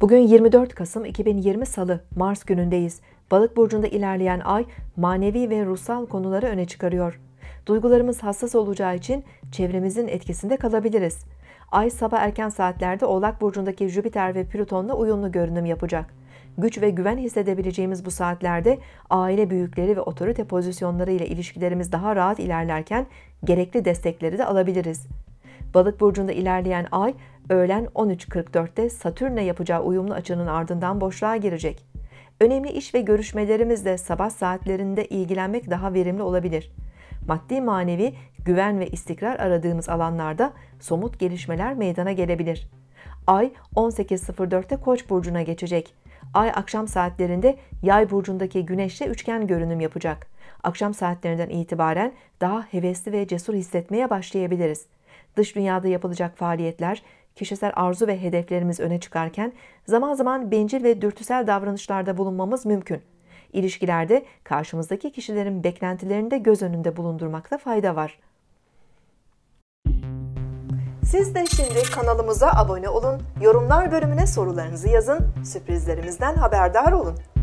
Bugün 24 Kasım 2020 Salı, Mars günündeyiz. Balık burcunda ilerleyen ay manevi ve ruhsal konuları öne çıkarıyor. Duygularımız hassas olacağı için çevremizin etkisinde kalabiliriz. Ay sabah erken saatlerde Oğlak burcundaki Jüpiter ve Plüton'la uyumlu görünüm yapacak. Güç ve güven hissedebileceğimiz bu saatlerde aile büyükleri ve otorite pozisyonları ile ilişkilerimiz daha rahat ilerlerken gerekli destekleri de alabiliriz. Balık burcunda ilerleyen ay öğlen 13.44'te Satürn'le yapacağı uyumlu açının ardından boşluğa girecek. Önemli iş ve görüşmelerimizde sabah saatlerinde ilgilenmek daha verimli olabilir. Maddi manevi güven ve istikrar aradığımız alanlarda somut gelişmeler meydana gelebilir. Ay 18.04'te Koç burcuna geçecek. Ay akşam saatlerinde Yay burcundaki Güneş'le üçgen görünüm yapacak. Akşam saatlerinden itibaren daha hevesli ve cesur hissetmeye başlayabiliriz. Dış dünyada yapılacak faaliyetler, kişisel arzu ve hedeflerimiz öne çıkarken zaman zaman bencil ve dürtüsel davranışlarda bulunmamız mümkün. İlişkilerde karşımızdaki kişilerin beklentilerini de göz önünde bulundurmakta fayda var. Siz de şimdi kanalımıza abone olun, yorumlar bölümüne sorularınızı yazın, sürprizlerimizden haberdar olun.